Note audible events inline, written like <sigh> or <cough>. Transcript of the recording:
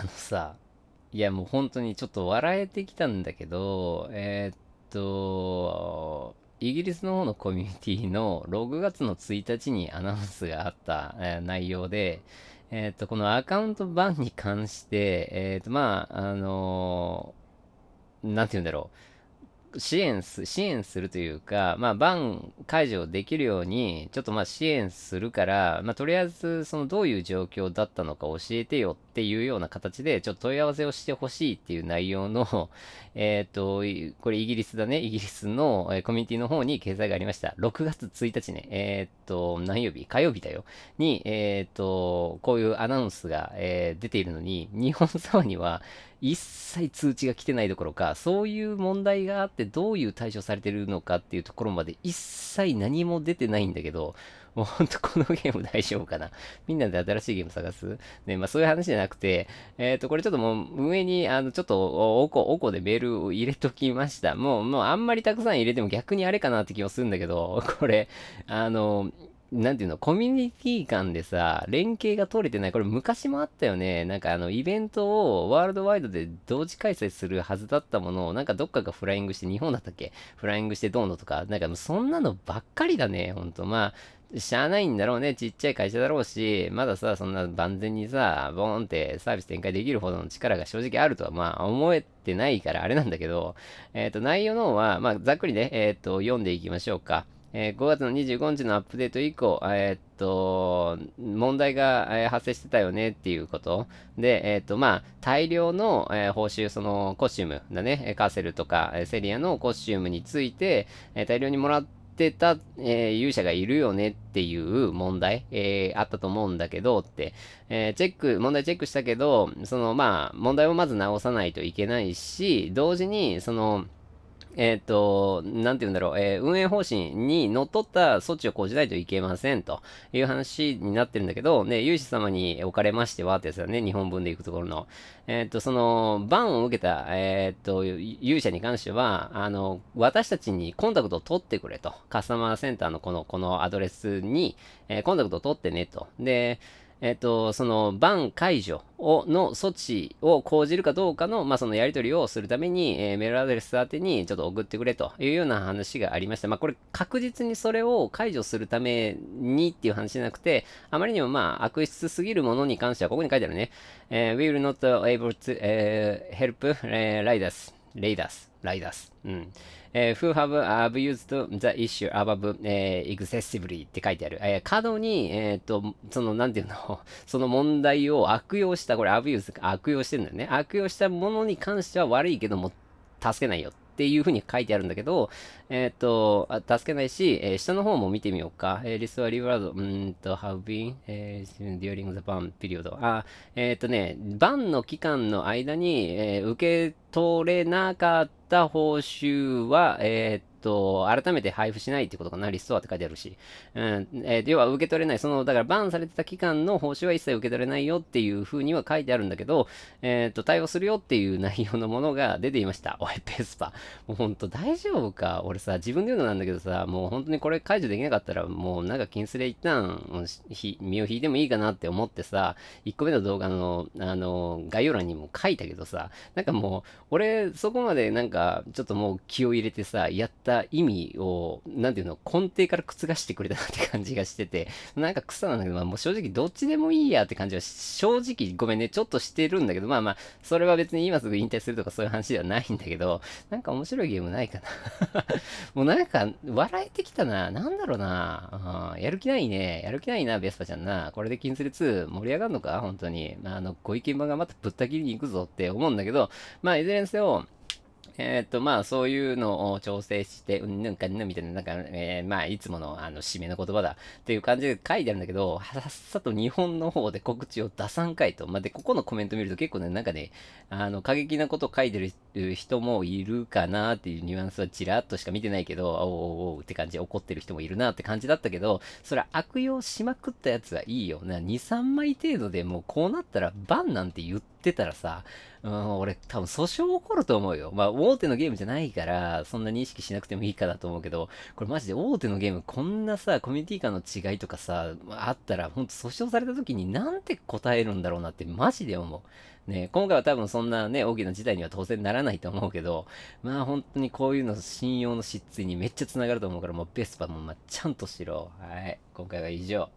あのさ、いやもう本当にちょっと笑えてきたんだけど、えー、っと、イギリスの方のコミュニティの6月の1日にアナウンスがあった、えー、内容で、えー、っと、このアカウント版に関して、えー、っと、まあ、あのー、なんて言うんだろう。支援す、支援するというか、まあ、バン解除できるように、ちょっとまあ支援するから、まあ、とりあえず、そのどういう状況だったのか教えてよっていうような形で、ちょっと問い合わせをしてほしいっていう内容の、<laughs> えっ、ー、と、これイギリスだね、イギリスの、えコミュニティの方に掲載がありました。6月1日ね、えっ、ー、と、何曜日火曜日だよ。に、えっ、ー、と、こういうアナウンスが、え出ているのに、日本様には一切通知が来てないどころか、そういう問題があって、どういう対処されてるのかっていうところまで一切何も出てないんだけど、もうほんとこのゲーム大丈夫かなみんなで新しいゲーム探すね、まあそういう話じゃなくて、えっ、ー、と、これちょっともう上に、あの、ちょっとおこ、おこでメールを入れときました。もう、もうあんまりたくさん入れても逆にあれかなって気もするんだけど、これ、あの、なんていうの、コミュニティ間でさ、連携が取れてない。これ昔もあったよね。なんかあの、イベントをワールドワイドで同時開催するはずだったものを、なんかどっかがフライングして、日本だったっけフライングしてどうのとか、なんかそんなのばっかりだね、ほんと。まあ、しゃあないんだろうね。ちっちゃい会社だろうし、まださ、そんな万全にさ、ボーンってサービス展開できるほどの力が正直あるとは、まあ、思えてないからあれなんだけど、えっ、ー、と、内容の方は、まあ、ざっくりね、えっ、ー、と、読んでいきましょうか。えー、5月の25日のアップデート以降、えー、っと、問題が、えー、発生してたよねっていうこと。で、えっと、まあ、大量の、え報酬、その、コスチュームだね、カーセルとか、セリアのコスチュームについて、え大量にもらってた、え勇者がいるよねっていう問題、えあったと思うんだけどって、えチェック、問題チェックしたけど、その、まあ、問題をまず直さないといけないし、同時に、その、えっ、ー、と、なんて言うんだろう、えー、運営方針にのっとった措置を講じないといけませんという話になってるんだけど、ね、有志様におかれましてはってやつだね、日本文で行くところの。えっ、ー、と、その、バンを受けた、えっ、と、勇者に関しては、あの、私たちにコンタクトを取ってくれと。カスタマーセンターのこの、このアドレスに、えコンタクトを取ってねと。で、えっと、その、バン解除をの措置を講じるかどうかの、まあ、そのやり取りをするために、えー、メールアドレス宛てにちょっと送ってくれというような話がありました。まあ、これ確実にそれを解除するためにっていう話じゃなくて、あまりにもまあ、悪質すぎるものに関しては、ここに書いてあるね、えー、We will not able to、uh, help、uh, riders, raiders ライダース。うん。えー、who have abused the issue above、えー、excessively って書いてある。えー、過度に、えっ、ー、と、その、なんていうの、<laughs> その問題を悪用した、これ abuse 悪用してんだよね。悪用したものに関しては悪いけども、助けないよっていうふうに書いてあるんだけど、えっ、ー、と、助けないし、えー、下の方も見てみようか。えー、リスはリブラード、うんと、have been, えー、during the ban period. あ、えっ、とね、バンの期間の間に、えー、受け取れなかった報酬は、えっ、と、改めて配布しないってことかな、リストアって書いてあるし。うん、えー、要は受け取れない、その、だからバンされてた期間の報酬は一切受け取れないよっていう風には書いてあるんだけど、えっ、ー、と、対応するよっていう内容のものが出ていました。おい、ペースパ。<laughs> もうほんと大丈夫か俺さ、自分で言うのなんだけどさ、もう本当にこれ解除できなかったら、もうなんか金止で一旦、身を引いてもいいかなって思ってさ、1個目の動画の、あの、概要欄にも書いたけどさ、なんかもう、俺、そこまでなんか、ちょっともう気を入れてさ、やったた意味を、なんていうの、根底から覆してくれたなって感じがしてて、<laughs> なんか草なんだけど、まあもう正直どっちでもいいやって感じは、正直ごめんね、ちょっとしてるんだけど、まあまあ、それは別に今すぐ引退するとかそういう話ではないんだけど、なんか面白いゲームないかな <laughs> もうなんか、笑えてきたな。なんだろうな。うん。やる気ないね。やる気ないな、ベスパちゃんな。これで金スレ2盛り上がるのか本当に。まあ、あの、ご意見番がまたぶった切りに行くぞって思うんだけど、まあ、いずれにせよ、えっ、ー、と、まあ、そういうのを調整して、うんぬんかんぬんみたいな、なんか、えー、まあ、いつもの、あの、締めの言葉だっていう感じで書いてあるんだけど、さっさと日本の方で告知を出さんかいと。まあ、で、ここのコメント見ると結構ね、なんかね、あの、過激なこと書いてる人もいるかなっていうニュアンスはちらっとしか見てないけど、おうおうおうって感じで怒ってる人もいるなって感じだったけど、それ悪用しまくったやつはいいよな。2、3枚程度でもうこうなったらバンなんて言って、ってたらさ、うん、俺多分訴訟起こると思うよ。まあ大手のゲームじゃないから、そんなに意識しなくてもいいかなと思うけど、これマジで大手のゲームこんなさ、コミュニティ間の違いとかさ、あったら、ほんと訴訟された時になんて答えるんだろうなってマジで思う。ね、今回は多分そんなね、大きな事態には当然ならないと思うけど、まあ本当にこういうの信用の失墜にめっちゃ繋がると思うから、もうベスパもまあちゃんとしろ。はい。今回は以上。